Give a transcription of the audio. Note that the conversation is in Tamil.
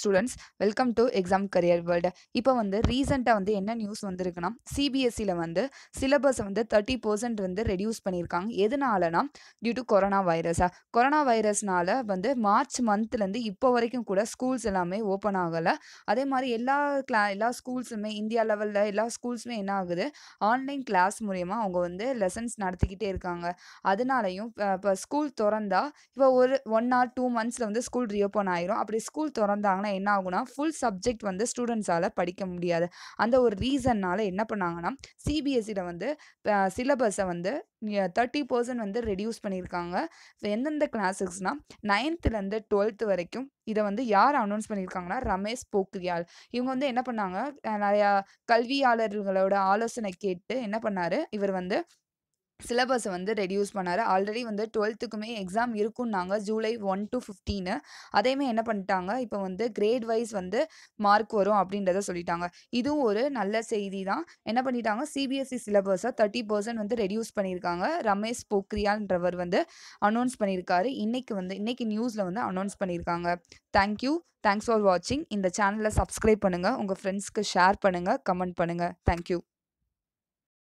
students welcome to exam career world இப்போ வந்து ரீசெண்டாக வந்து என்ன நியூஸ் வந்திருக்குன்னா சிபிஎஸ்சியில் e வந்து சிலபஸை வந்து தேர்ட்டி பர்சன்ட் வந்து ரெடியூஸ் பண்ணியிருக்காங்க எதுனாலனா டியூ டு கொரோனா வைரஸாக கொரோனா வைரஸ்னால வந்து மார்ச் மந்த்லேருந்து இப்போ வரைக்கும் கூட ஸ்கூல்ஸ் எல்லாமே ஓப்பன் ஆகலை அதே மாதிரி எல்லா கிளா எல்லா ஸ்கூல்ஸுமே இந்தியா லெவலில் எல்லா ஸ்கூல்ஸுமே என்ன ஆகுது ஆன்லைன் கிளாஸ் மூலயமா அவங்க வந்து லெசன்ஸ் நடத்திக்கிட்டே இருக்காங்க அதனாலையும் இப்போ ஸ்கூல் திறந்தா இப்போ ஒரு ஒன் ஆர் டூ மந்த்ஸில் வந்து ஸ்கூல் ரீஓப்பன் ஆயிரும் அப்படி ஸ்கூல் திறந்தாங்கன்னா என்ன ஆகும்னா ஃபுல் சப்ஜெக்ட் வந்து ஸ்டூடெண்ட்ஸால் படிக்க முடியாது அந்த ஒரு ரீசன்னால் என்ன பண்ணாங்கன்னா சிபிஎஸ்சியில் e வந்து சிலபஸை வந்து தேர்ட்டி பர்சன்ட் வந்து ரெடியூஸ் பண்ணியிருக்காங்க எந்தெந்த கிளாஸஸ்னால் நைன்த்துலேருந்து டுவெல்த்து வரைக்கும் இதை வந்து யார் அனௌன்ஸ் பண்ணியிருக்காங்கன்னா ரமேஷ் போக்ரியால் இவங்க வந்து என்ன பண்ணாங்க நிறையா கல்வியாளர்களோட ஆலோசனை கேட்டு என்ன பண்ணார் இவர் வந்து சிலபஸை வந்து ரெடியூஸ் பண்ணார் ஆல்ரெடி வந்து டுவெல்த்துக்குமே எக்ஸாம் இருக்குன்னாங்க ஜூலை ஒன் டு ஃபிஃப்டீனு அதேமாதிரி என்ன பண்ணிட்டாங்க இப்போ வந்து கிரேட் வைஸ் வந்து மார்க் வரும் அப்படின்றத சொல்லிட்டாங்க இதுவும் ஒரு நல்ல செய்தி தான் என்ன பண்ணிட்டாங்க சிபிஎஸ்சி சிலபஸை தேர்ட்டி பர்சன்ட் வந்து ரெடியூஸ் பண்ணியிருக்காங்க ரமேஷ் போக்ரியால்ன்றவர் வந்து அனௌன்ஸ் பண்ணியிருக்காரு இன்றைக்கி வந்து இன்றைக்கி நியூஸில் வந்து அனௌன்ஸ் பண்ணியிருக்காங்க தேங்க்யூ தேங்க்ஸ் ஃபார் வாட்சிங் இந்த சேனலை சப்ஸ்கிரைப் பண்ணுங்கள் உங்கள் ஃப்ரெண்ட்ஸ்க்கு ஷேர் பண்ணுங்கள் கமெண்ட் பண்ணுங்கள் தேங்க்யூ